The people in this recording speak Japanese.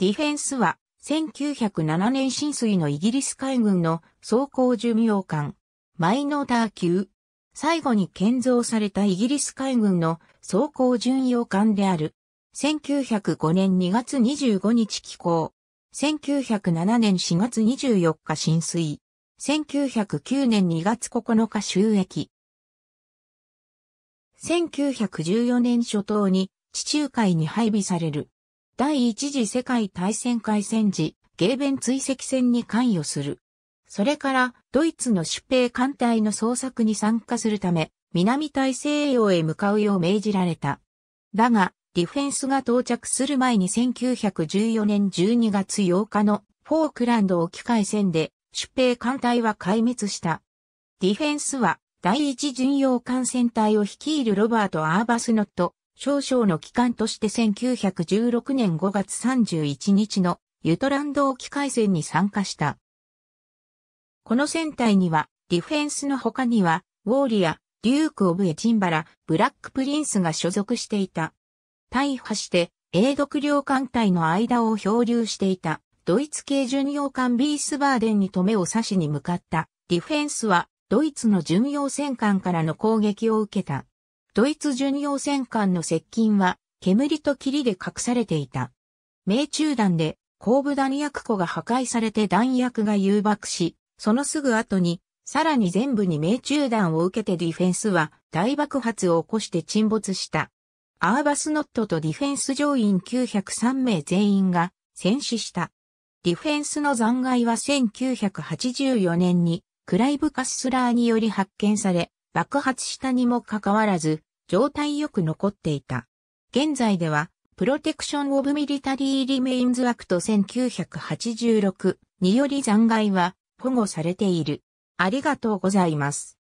ディフェンスは、1907年浸水のイギリス海軍の装甲巡洋艦、マイノーター級。最後に建造されたイギリス海軍の装甲巡洋艦である。1905年2月25日寄港。1907年4月24日浸水。1909年2月9日収益。1914年初頭に地中海に配備される第一次世界大戦開戦時、ゲーベン追跡戦に関与する。それから、ドイツの出兵艦隊の捜索に参加するため、南大西洋へ向かうよう命じられた。だが、ディフェンスが到着する前に1914年12月8日のフォークランド沖海戦で、出兵艦隊は壊滅した。ディフェンスは、第一巡洋艦船隊を率いるロバート・アーバスノット、少々の機関として1916年5月31日のユトランド沖海戦に参加した。この戦隊には、ディフェンスの他には、ウォーリア、デューク・オブ・エチンバラ、ブラック・プリンスが所属していた。大破して、英独領艦隊の間を漂流していた、ドイツ系巡洋艦ビースバーデンに止めを刺しに向かった、ディフェンスは、ドイツの巡洋戦艦からの攻撃を受けた。ドイツ巡洋戦艦の接近は、煙と霧で隠されていた。命中弾で、後部弾薬庫が破壊されて弾薬が誘爆し、そのすぐ後に、さらに全部に命中弾を受けてディフェンスは大爆発を起こして沈没した。アーバスノットとディフェンス乗員903名全員が戦死した。ディフェンスの残骸は1984年にクライブ・カッスラーにより発見され、爆発したにもかかわらず、状態よく残っていた。現在では、プロテクション・オブ・ミリタリー・リメインズ・アクト1986により残骸は保護されている。ありがとうございます。